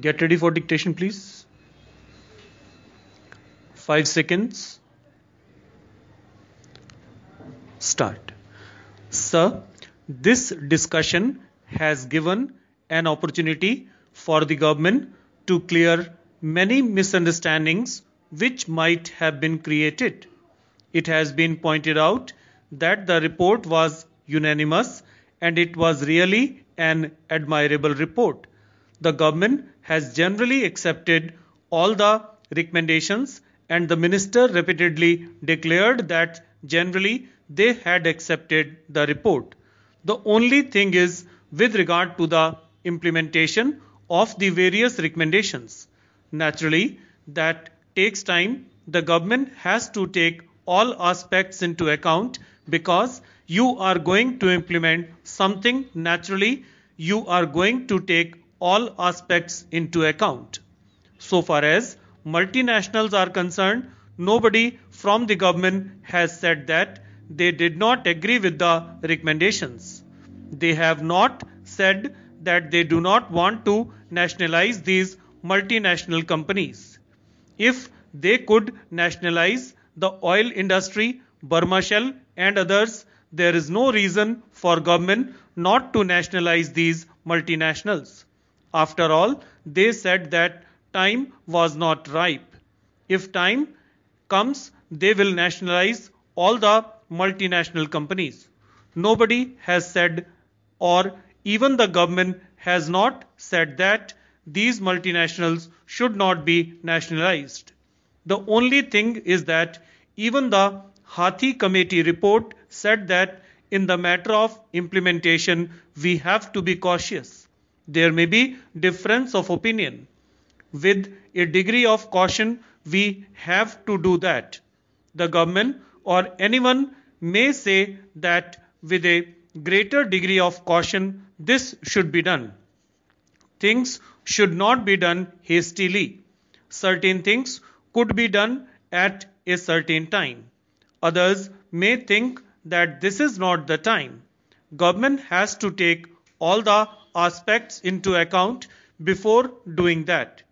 Get ready for dictation, please. Five seconds. Start. Sir, this discussion has given an opportunity for the government to clear many misunderstandings which might have been created. It has been pointed out that the report was unanimous and it was really an admirable report the government has generally accepted all the recommendations and the minister repeatedly declared that generally they had accepted the report. The only thing is with regard to the implementation of the various recommendations. Naturally, that takes time. The government has to take all aspects into account because you are going to implement something naturally. You are going to take all aspects into account. So far as multinationals are concerned, nobody from the government has said that they did not agree with the recommendations. They have not said that they do not want to nationalize these multinational companies. If they could nationalize the oil industry, Burma Shell, and others, there is no reason for government not to nationalize these multinationals. After all, they said that time was not ripe. If time comes, they will nationalize all the multinational companies. Nobody has said, or even the government has not said that these multinationals should not be nationalized. The only thing is that even the Hathi Committee report said that in the matter of implementation, we have to be cautious. There may be difference of opinion. With a degree of caution, we have to do that. The government or anyone may say that with a greater degree of caution, this should be done. Things should not be done hastily. Certain things could be done at a certain time. Others may think that this is not the time. Government has to take all the aspects into account before doing that.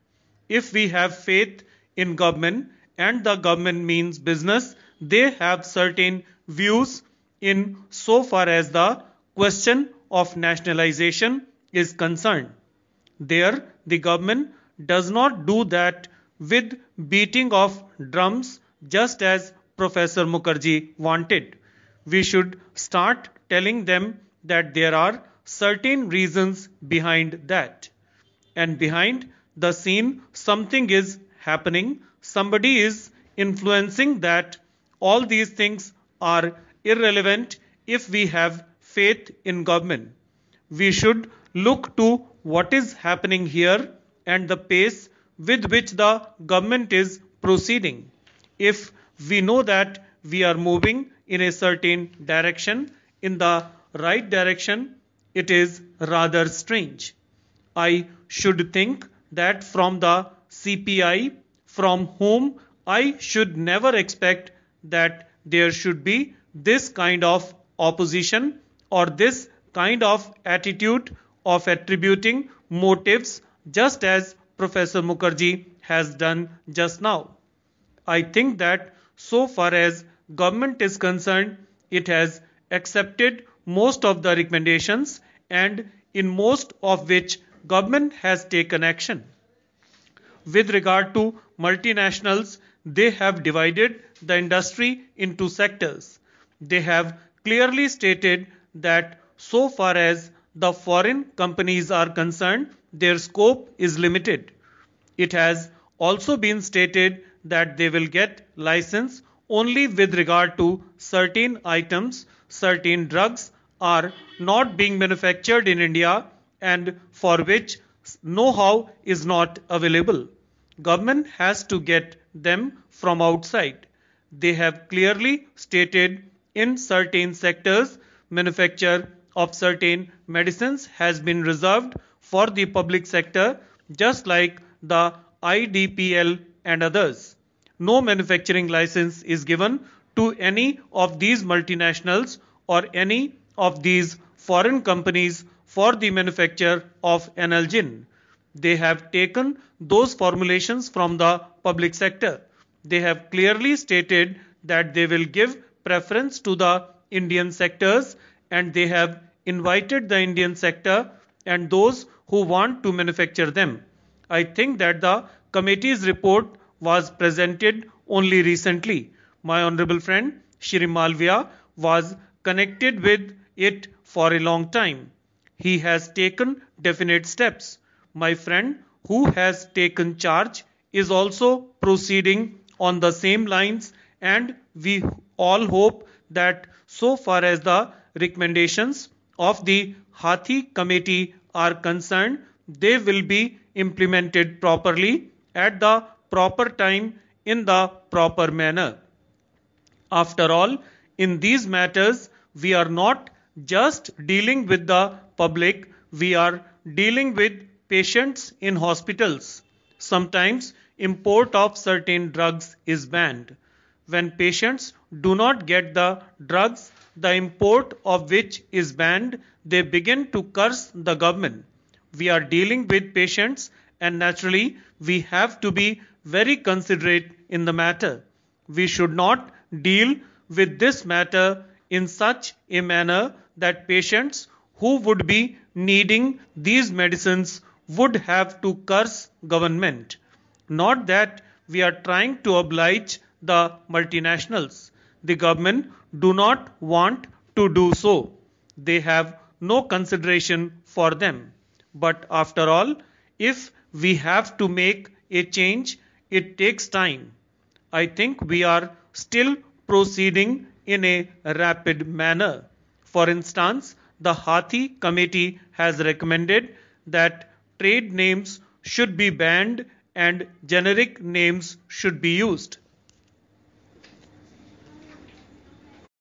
If we have faith in government and the government means business, they have certain views in so far as the question of nationalization is concerned. There, the government does not do that with beating of drums just as Professor Mukherjee wanted. We should start telling them that there are certain reasons behind that. And behind the scene, something is happening, somebody is influencing that. All these things are irrelevant if we have faith in government. We should look to what is happening here and the pace with which the government is proceeding. If we know that we are moving in a certain direction, in the right direction, it is rather strange. I should think that from the CPI, from whom I should never expect that there should be this kind of opposition or this kind of attitude of attributing motives just as Professor Mukherjee has done just now. I think that so far as government is concerned, it has accepted most of the recommendations and in most of which government has taken action. With regard to multinationals, they have divided the industry into sectors. They have clearly stated that so far as the foreign companies are concerned, their scope is limited. It has also been stated that they will get license only with regard to certain items, certain drugs are not being manufactured in India and for which know-how is not available. Government has to get them from outside. They have clearly stated in certain sectors manufacture of certain medicines has been reserved for the public sector just like the IDPL and others. No manufacturing license is given to any of these multinationals or any of these foreign companies for the manufacture of analgin. They have taken those formulations from the public sector. They have clearly stated that they will give preference to the Indian sectors and they have invited the Indian sector and those who want to manufacture them. I think that the committee's report was presented only recently. My honorable friend Shri Malviya was connected with it for a long time. He has taken definite steps. My friend who has taken charge is also proceeding on the same lines, and we all hope that so far as the recommendations of the Hathi Committee are concerned, they will be implemented properly at the proper time in the proper manner. After all, in these matters, we are not just dealing with the public, we are dealing with patients in hospitals. Sometimes import of certain drugs is banned. When patients do not get the drugs, the import of which is banned, they begin to curse the government. We are dealing with patients and naturally we have to be very considerate in the matter. We should not deal with this matter in such a manner that patients who would be needing these medicines would have to curse government. Not that we are trying to oblige the multinationals. The government do not want to do so. They have no consideration for them. But after all, if we have to make a change, it takes time. I think we are still proceeding in a rapid manner. For instance, the Hathi Committee has recommended that trade names should be banned and generic names should be used.